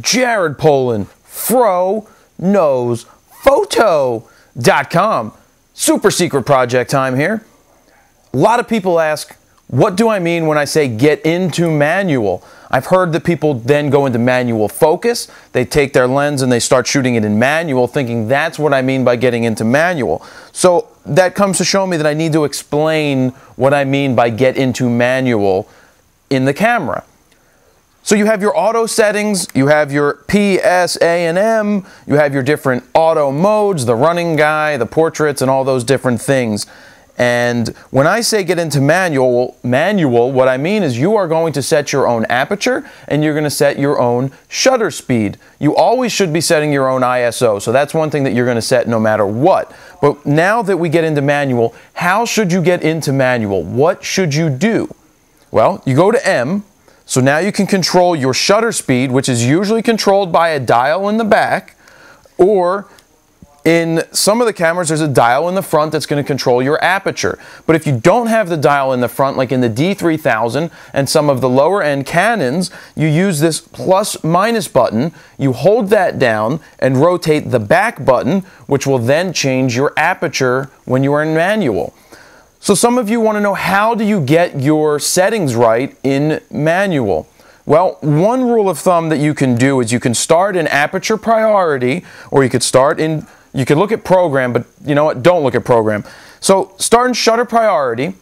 Jared Polin, Fro Knows Photo.com. Super secret project time here. A lot of people ask, what do I mean when I say get into manual? I've heard that people then go into manual focus. They take their lens and they start shooting it in manual, thinking that's what I mean by getting into manual. So that comes to show me that I need to explain what I mean by get into manual in the camera. So you have your auto settings, you have your PS, A&M, you have your different auto modes, the running guy, the portraits, and all those different things. And when I say get into manual, manual, what I mean is you are going to set your own aperture and you're going to set your own shutter speed. You always should be setting your own ISO, so that's one thing that you're going to set no matter what. But now that we get into manual, how should you get into manual? What should you do? Well, you go to M, so now you can control your shutter speed, which is usually controlled by a dial in the back, or in some of the cameras, there's a dial in the front that's going to control your aperture. But if you don't have the dial in the front, like in the D3000 and some of the lower end Canons, you use this plus minus button, you hold that down and rotate the back button, which will then change your aperture when you are in manual. So some of you want to know how do you get your settings right in manual? Well, one rule of thumb that you can do is you can start in aperture priority or you could start in you could look at program, but you know what? Don't look at program. So, start in shutter priority,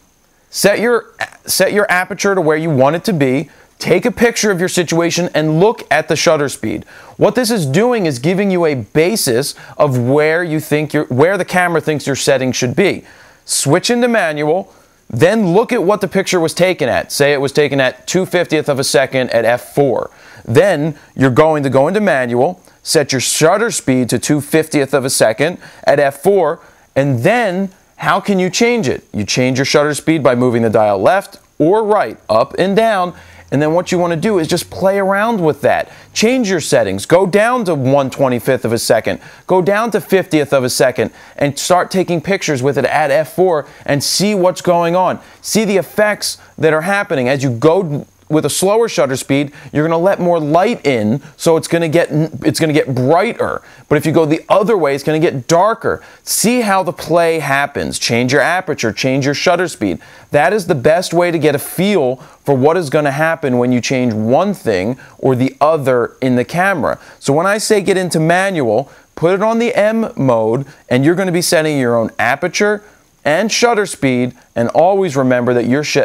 set your set your aperture to where you want it to be, take a picture of your situation and look at the shutter speed. What this is doing is giving you a basis of where you think your where the camera thinks your setting should be switch into manual, then look at what the picture was taken at. Say it was taken at 2 50th of a second at f4. Then you're going to go into manual, set your shutter speed to 2 50th of a second at f4, and then how can you change it? You change your shutter speed by moving the dial left or right, up and down, and then what you want to do is just play around with that. Change your settings. Go down to 125th of a second. Go down to 50th of a second and start taking pictures with it at f4 and see what's going on. See the effects that are happening as you go with a slower shutter speed, you're going to let more light in, so it's going to get it's going to get brighter. But if you go the other way, it's going to get darker. See how the play happens. Change your aperture, change your shutter speed. That is the best way to get a feel for what is going to happen when you change one thing or the other in the camera. So when I say get into manual, put it on the M mode and you're going to be setting your own aperture, and shutter speed, and always remember that you're sh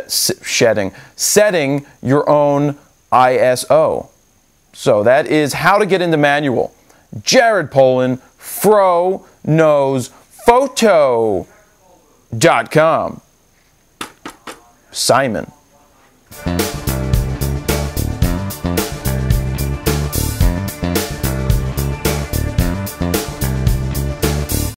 shedding, setting your own ISO. So that is how to get into manual. Jared Polin, Fro Knows Photo.com. Simon.